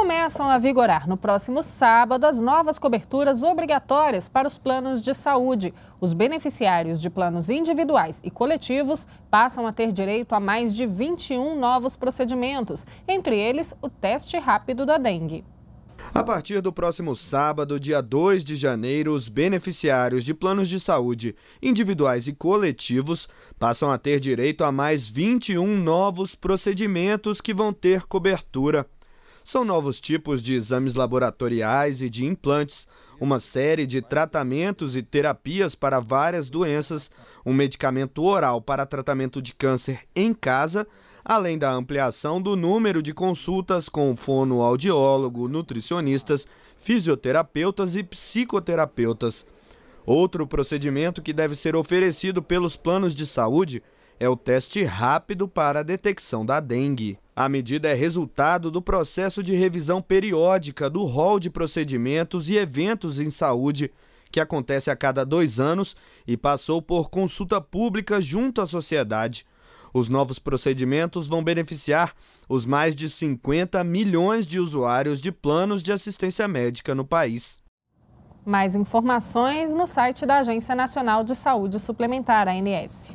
Começam a vigorar no próximo sábado as novas coberturas obrigatórias para os planos de saúde. Os beneficiários de planos individuais e coletivos passam a ter direito a mais de 21 novos procedimentos, entre eles o teste rápido da dengue. A partir do próximo sábado, dia 2 de janeiro, os beneficiários de planos de saúde individuais e coletivos passam a ter direito a mais 21 novos procedimentos que vão ter cobertura. São novos tipos de exames laboratoriais e de implantes, uma série de tratamentos e terapias para várias doenças, um medicamento oral para tratamento de câncer em casa, além da ampliação do número de consultas com fonoaudiólogo, nutricionistas, fisioterapeutas e psicoterapeutas. Outro procedimento que deve ser oferecido pelos planos de saúde é o teste rápido para a detecção da dengue. A medida é resultado do processo de revisão periódica do rol de procedimentos e eventos em saúde, que acontece a cada dois anos e passou por consulta pública junto à sociedade. Os novos procedimentos vão beneficiar os mais de 50 milhões de usuários de planos de assistência médica no país. Mais informações no site da Agência Nacional de Saúde Suplementar, ANS.